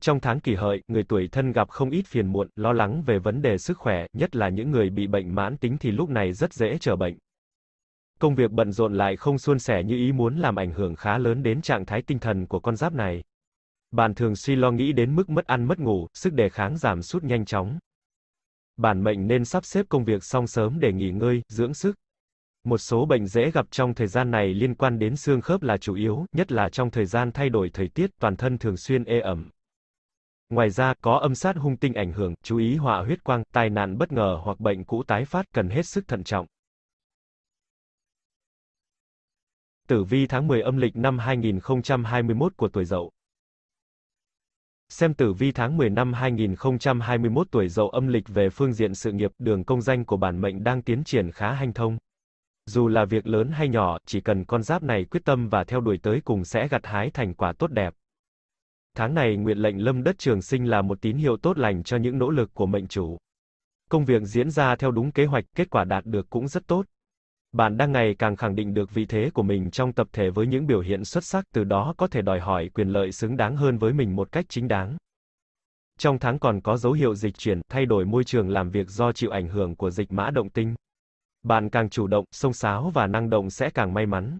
Trong tháng kỷ hợi, người tuổi thân gặp không ít phiền muộn, lo lắng về vấn đề sức khỏe, nhất là những người bị bệnh mãn tính thì lúc này rất dễ trở bệnh. Công việc bận rộn lại không suôn sẻ như ý muốn làm ảnh hưởng khá lớn đến trạng thái tinh thần của con giáp này. Bạn thường suy lo nghĩ đến mức mất ăn mất ngủ, sức đề kháng giảm sút nhanh chóng. Bản mệnh nên sắp xếp công việc xong sớm để nghỉ ngơi, dưỡng sức. Một số bệnh dễ gặp trong thời gian này liên quan đến xương khớp là chủ yếu, nhất là trong thời gian thay đổi thời tiết, toàn thân thường xuyên ê ẩm. Ngoài ra, có âm sát hung tinh ảnh hưởng, chú ý họa huyết quang, tai nạn bất ngờ hoặc bệnh cũ tái phát cần hết sức thận trọng. Tử vi tháng 10 âm lịch năm 2021 của tuổi Dậu. Xem tử vi tháng 10 năm 2021 tuổi Dậu âm lịch về phương diện sự nghiệp, đường công danh của bản mệnh đang tiến triển khá hanh thông. Dù là việc lớn hay nhỏ, chỉ cần con giáp này quyết tâm và theo đuổi tới cùng sẽ gặt hái thành quả tốt đẹp. Tháng này nguyện lệnh lâm đất trường sinh là một tín hiệu tốt lành cho những nỗ lực của mệnh chủ. Công việc diễn ra theo đúng kế hoạch, kết quả đạt được cũng rất tốt. Bạn đang ngày càng khẳng định được vị thế của mình trong tập thể với những biểu hiện xuất sắc từ đó có thể đòi hỏi quyền lợi xứng đáng hơn với mình một cách chính đáng. Trong tháng còn có dấu hiệu dịch chuyển, thay đổi môi trường làm việc do chịu ảnh hưởng của dịch mã động tinh. Bạn càng chủ động, sông sáo và năng động sẽ càng may mắn.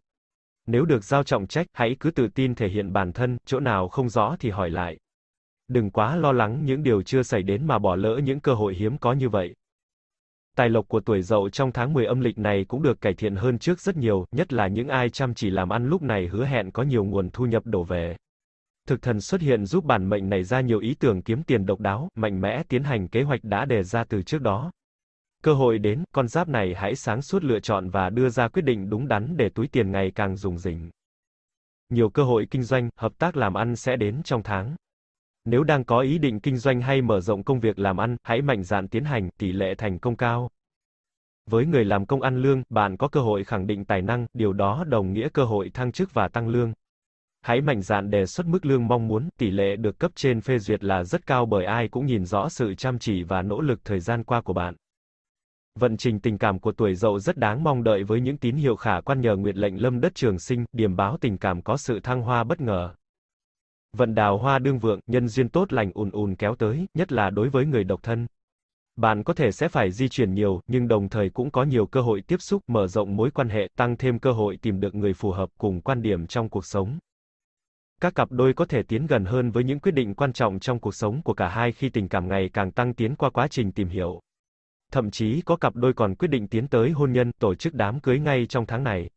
Nếu được giao trọng trách, hãy cứ tự tin thể hiện bản thân, chỗ nào không rõ thì hỏi lại. Đừng quá lo lắng những điều chưa xảy đến mà bỏ lỡ những cơ hội hiếm có như vậy. Tài lộc của tuổi dậu trong tháng 10 âm lịch này cũng được cải thiện hơn trước rất nhiều, nhất là những ai chăm chỉ làm ăn lúc này hứa hẹn có nhiều nguồn thu nhập đổ về. Thực thần xuất hiện giúp bản mệnh này ra nhiều ý tưởng kiếm tiền độc đáo, mạnh mẽ tiến hành kế hoạch đã đề ra từ trước đó. Cơ hội đến, con giáp này hãy sáng suốt lựa chọn và đưa ra quyết định đúng đắn để túi tiền ngày càng rủng rỉnh. Nhiều cơ hội kinh doanh, hợp tác làm ăn sẽ đến trong tháng. Nếu đang có ý định kinh doanh hay mở rộng công việc làm ăn, hãy mạnh dạn tiến hành, tỷ lệ thành công cao. Với người làm công ăn lương, bạn có cơ hội khẳng định tài năng, điều đó đồng nghĩa cơ hội thăng chức và tăng lương. Hãy mạnh dạn đề xuất mức lương mong muốn, tỷ lệ được cấp trên phê duyệt là rất cao bởi ai cũng nhìn rõ sự chăm chỉ và nỗ lực thời gian qua của bạn. Vận trình tình cảm của tuổi dậu rất đáng mong đợi với những tín hiệu khả quan nhờ nguyệt lệnh lâm đất trường sinh, điểm báo tình cảm có sự thăng hoa bất ngờ. Vận đào hoa đương vượng, nhân duyên tốt lành ùn ùn kéo tới, nhất là đối với người độc thân. Bạn có thể sẽ phải di chuyển nhiều, nhưng đồng thời cũng có nhiều cơ hội tiếp xúc, mở rộng mối quan hệ, tăng thêm cơ hội tìm được người phù hợp cùng quan điểm trong cuộc sống. Các cặp đôi có thể tiến gần hơn với những quyết định quan trọng trong cuộc sống của cả hai khi tình cảm ngày càng tăng tiến qua quá trình tìm hiểu thậm chí có cặp đôi còn quyết định tiến tới hôn nhân, tổ chức đám cưới ngay trong tháng này.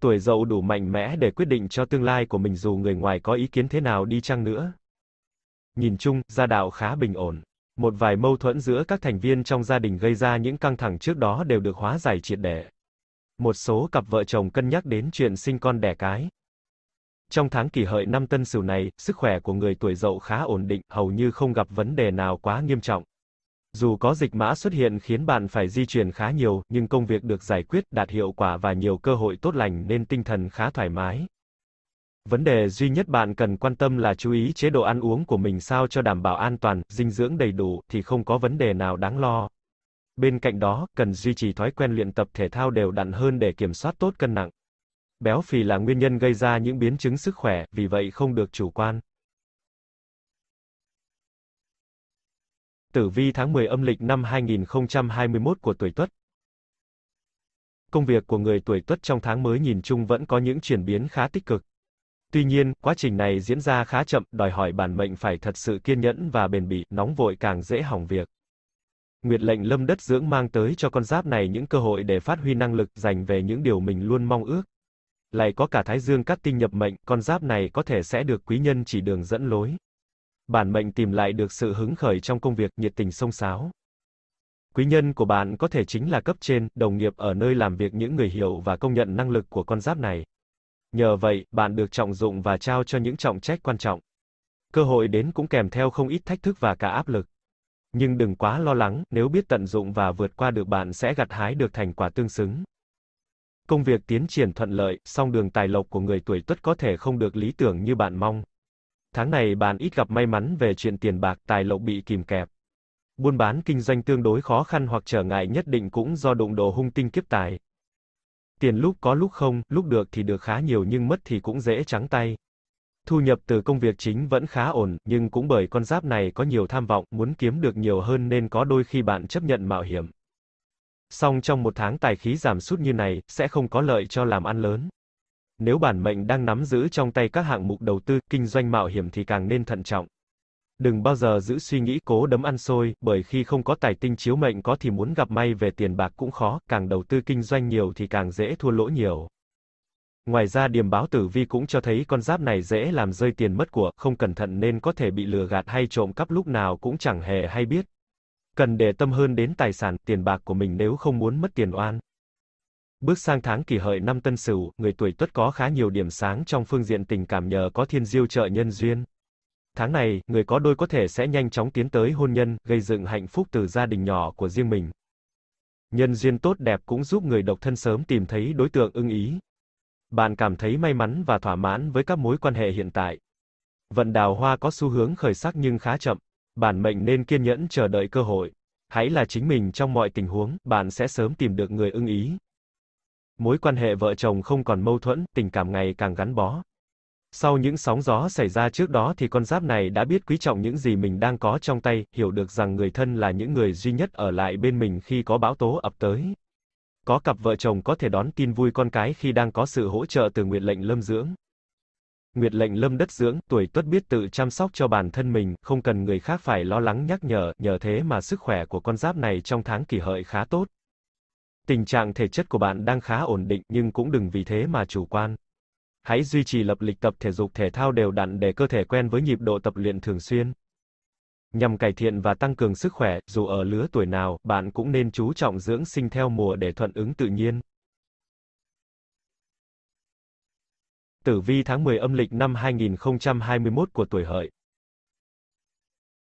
Tuổi dậu đủ mạnh mẽ để quyết định cho tương lai của mình dù người ngoài có ý kiến thế nào đi chăng nữa. Nhìn chung, gia đạo khá bình ổn. Một vài mâu thuẫn giữa các thành viên trong gia đình gây ra những căng thẳng trước đó đều được hóa giải triệt để. Một số cặp vợ chồng cân nhắc đến chuyện sinh con đẻ cái. Trong tháng kỷ hợi năm tân sửu này, sức khỏe của người tuổi dậu khá ổn định, hầu như không gặp vấn đề nào quá nghiêm trọng. Dù có dịch mã xuất hiện khiến bạn phải di chuyển khá nhiều, nhưng công việc được giải quyết, đạt hiệu quả và nhiều cơ hội tốt lành nên tinh thần khá thoải mái. Vấn đề duy nhất bạn cần quan tâm là chú ý chế độ ăn uống của mình sao cho đảm bảo an toàn, dinh dưỡng đầy đủ thì không có vấn đề nào đáng lo. Bên cạnh đó, cần duy trì thói quen luyện tập thể thao đều đặn hơn để kiểm soát tốt cân nặng. Béo phì là nguyên nhân gây ra những biến chứng sức khỏe, vì vậy không được chủ quan. tử vi tháng 10 âm lịch năm 2021 của tuổi Tuất. Công việc của người tuổi Tuất trong tháng mới nhìn chung vẫn có những chuyển biến khá tích cực. Tuy nhiên, quá trình này diễn ra khá chậm, đòi hỏi bản mệnh phải thật sự kiên nhẫn và bền bỉ, nóng vội càng dễ hỏng việc. Nguyệt lệnh lâm đất dưỡng mang tới cho con giáp này những cơ hội để phát huy năng lực dành về những điều mình luôn mong ước. Lại có cả thái dương cát tinh nhập mệnh, con giáp này có thể sẽ được quý nhân chỉ đường dẫn lối bản mệnh tìm lại được sự hứng khởi trong công việc, nhiệt tình sông sáo. Quý nhân của bạn có thể chính là cấp trên, đồng nghiệp ở nơi làm việc những người hiểu và công nhận năng lực của con giáp này. Nhờ vậy, bạn được trọng dụng và trao cho những trọng trách quan trọng. Cơ hội đến cũng kèm theo không ít thách thức và cả áp lực. Nhưng đừng quá lo lắng, nếu biết tận dụng và vượt qua được bạn sẽ gặt hái được thành quả tương xứng. Công việc tiến triển thuận lợi, song đường tài lộc của người tuổi Tuất có thể không được lý tưởng như bạn mong. Tháng này bạn ít gặp may mắn về chuyện tiền bạc, tài lộc bị kìm kẹp. Buôn bán kinh doanh tương đối khó khăn hoặc trở ngại nhất định cũng do đụng độ hung tinh kiếp tài. Tiền lúc có lúc không, lúc được thì được khá nhiều nhưng mất thì cũng dễ trắng tay. Thu nhập từ công việc chính vẫn khá ổn, nhưng cũng bởi con giáp này có nhiều tham vọng, muốn kiếm được nhiều hơn nên có đôi khi bạn chấp nhận mạo hiểm. Song trong một tháng tài khí giảm sút như này, sẽ không có lợi cho làm ăn lớn. Nếu bản mệnh đang nắm giữ trong tay các hạng mục đầu tư, kinh doanh mạo hiểm thì càng nên thận trọng. Đừng bao giờ giữ suy nghĩ cố đấm ăn xôi, bởi khi không có tài tinh chiếu mệnh có thì muốn gặp may về tiền bạc cũng khó, càng đầu tư kinh doanh nhiều thì càng dễ thua lỗ nhiều. Ngoài ra điểm báo tử vi cũng cho thấy con giáp này dễ làm rơi tiền mất của, không cẩn thận nên có thể bị lừa gạt hay trộm cắp lúc nào cũng chẳng hề hay biết. Cần để tâm hơn đến tài sản, tiền bạc của mình nếu không muốn mất tiền oan. Bước sang tháng kỷ hợi năm Tân Sửu, người tuổi Tuất có khá nhiều điểm sáng trong phương diện tình cảm nhờ có thiên diêu trợ nhân duyên. Tháng này, người có đôi có thể sẽ nhanh chóng tiến tới hôn nhân, gây dựng hạnh phúc từ gia đình nhỏ của riêng mình. Nhân duyên tốt đẹp cũng giúp người độc thân sớm tìm thấy đối tượng ưng ý. Bạn cảm thấy may mắn và thỏa mãn với các mối quan hệ hiện tại. Vận đào hoa có xu hướng khởi sắc nhưng khá chậm. Bản mệnh nên kiên nhẫn chờ đợi cơ hội. Hãy là chính mình trong mọi tình huống, bạn sẽ sớm tìm được người ưng ý. Mối quan hệ vợ chồng không còn mâu thuẫn, tình cảm ngày càng gắn bó. Sau những sóng gió xảy ra trước đó thì con giáp này đã biết quý trọng những gì mình đang có trong tay, hiểu được rằng người thân là những người duy nhất ở lại bên mình khi có bão tố ập tới. Có cặp vợ chồng có thể đón tin vui con cái khi đang có sự hỗ trợ từ nguyệt lệnh lâm dưỡng. Nguyệt lệnh lâm đất dưỡng, tuổi tuất biết tự chăm sóc cho bản thân mình, không cần người khác phải lo lắng nhắc nhở, nhờ thế mà sức khỏe của con giáp này trong tháng kỷ hợi khá tốt. Tình trạng thể chất của bạn đang khá ổn định nhưng cũng đừng vì thế mà chủ quan. Hãy duy trì lập lịch tập thể dục thể thao đều đặn để cơ thể quen với nhịp độ tập luyện thường xuyên. Nhằm cải thiện và tăng cường sức khỏe, dù ở lứa tuổi nào, bạn cũng nên chú trọng dưỡng sinh theo mùa để thuận ứng tự nhiên. Tử vi tháng 10 âm lịch năm 2021 của tuổi hợi.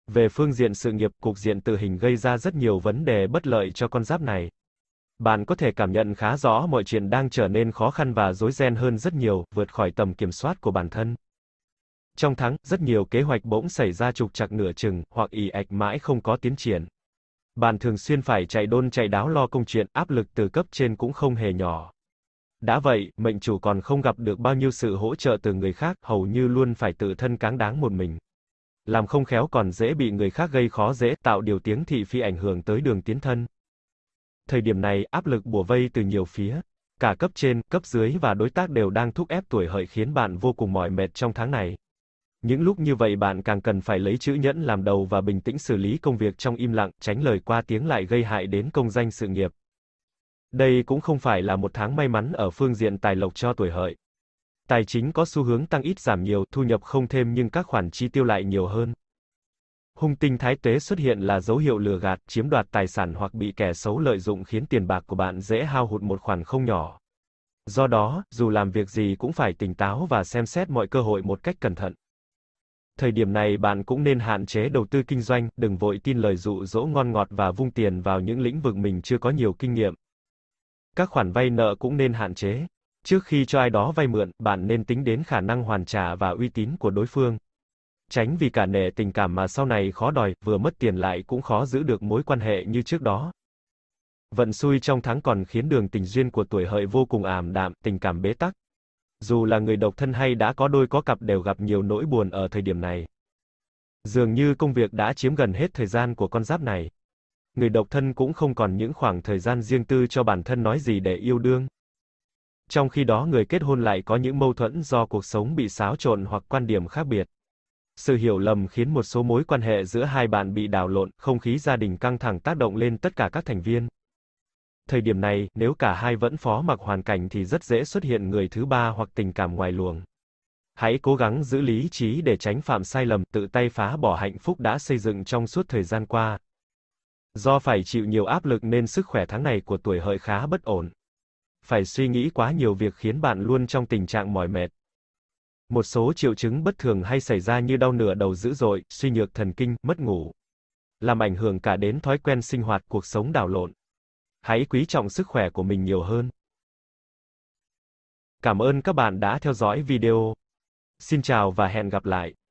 Về phương diện sự nghiệp, cục diện tự hình gây ra rất nhiều vấn đề bất lợi cho con giáp này. Bạn có thể cảm nhận khá rõ mọi chuyện đang trở nên khó khăn và rối ren hơn rất nhiều, vượt khỏi tầm kiểm soát của bản thân. Trong tháng, rất nhiều kế hoạch bỗng xảy ra trục trặc nửa chừng, hoặc ì ạch mãi không có tiến triển. Bạn thường xuyên phải chạy đôn chạy đáo lo công chuyện, áp lực từ cấp trên cũng không hề nhỏ. Đã vậy, mệnh chủ còn không gặp được bao nhiêu sự hỗ trợ từ người khác, hầu như luôn phải tự thân cáng đáng một mình. Làm không khéo còn dễ bị người khác gây khó dễ, tạo điều tiếng thị phi ảnh hưởng tới đường tiến thân. Thời điểm này, áp lực bùa vây từ nhiều phía, cả cấp trên, cấp dưới và đối tác đều đang thúc ép tuổi hợi khiến bạn vô cùng mỏi mệt trong tháng này. Những lúc như vậy bạn càng cần phải lấy chữ nhẫn làm đầu và bình tĩnh xử lý công việc trong im lặng, tránh lời qua tiếng lại gây hại đến công danh sự nghiệp. Đây cũng không phải là một tháng may mắn ở phương diện tài lộc cho tuổi hợi. Tài chính có xu hướng tăng ít giảm nhiều, thu nhập không thêm nhưng các khoản chi tiêu lại nhiều hơn. Hung tinh thái tuế xuất hiện là dấu hiệu lừa gạt, chiếm đoạt tài sản hoặc bị kẻ xấu lợi dụng khiến tiền bạc của bạn dễ hao hụt một khoản không nhỏ. Do đó, dù làm việc gì cũng phải tỉnh táo và xem xét mọi cơ hội một cách cẩn thận. Thời điểm này bạn cũng nên hạn chế đầu tư kinh doanh, đừng vội tin lời dụ dỗ ngon ngọt và vung tiền vào những lĩnh vực mình chưa có nhiều kinh nghiệm. Các khoản vay nợ cũng nên hạn chế. Trước khi cho ai đó vay mượn, bạn nên tính đến khả năng hoàn trả và uy tín của đối phương tránh vì cả nệ tình cảm mà sau này khó đòi, vừa mất tiền lại cũng khó giữ được mối quan hệ như trước đó. Vận xui trong tháng còn khiến đường tình duyên của tuổi hợi vô cùng ảm đạm, tình cảm bế tắc. Dù là người độc thân hay đã có đôi có cặp đều gặp nhiều nỗi buồn ở thời điểm này. Dường như công việc đã chiếm gần hết thời gian của con giáp này. Người độc thân cũng không còn những khoảng thời gian riêng tư cho bản thân nói gì để yêu đương. Trong khi đó người kết hôn lại có những mâu thuẫn do cuộc sống bị xáo trộn hoặc quan điểm khác biệt. Sự hiểu lầm khiến một số mối quan hệ giữa hai bạn bị đảo lộn, không khí gia đình căng thẳng tác động lên tất cả các thành viên. Thời điểm này, nếu cả hai vẫn phó mặc hoàn cảnh thì rất dễ xuất hiện người thứ ba hoặc tình cảm ngoài luồng. Hãy cố gắng giữ lý trí để tránh phạm sai lầm, tự tay phá bỏ hạnh phúc đã xây dựng trong suốt thời gian qua. Do phải chịu nhiều áp lực nên sức khỏe tháng này của tuổi hợi khá bất ổn. Phải suy nghĩ quá nhiều việc khiến bạn luôn trong tình trạng mỏi mệt. Một số triệu chứng bất thường hay xảy ra như đau nửa đầu dữ dội, suy nhược thần kinh, mất ngủ, làm ảnh hưởng cả đến thói quen sinh hoạt, cuộc sống đảo lộn. Hãy quý trọng sức khỏe của mình nhiều hơn. Cảm ơn các bạn đã theo dõi video. Xin chào và hẹn gặp lại.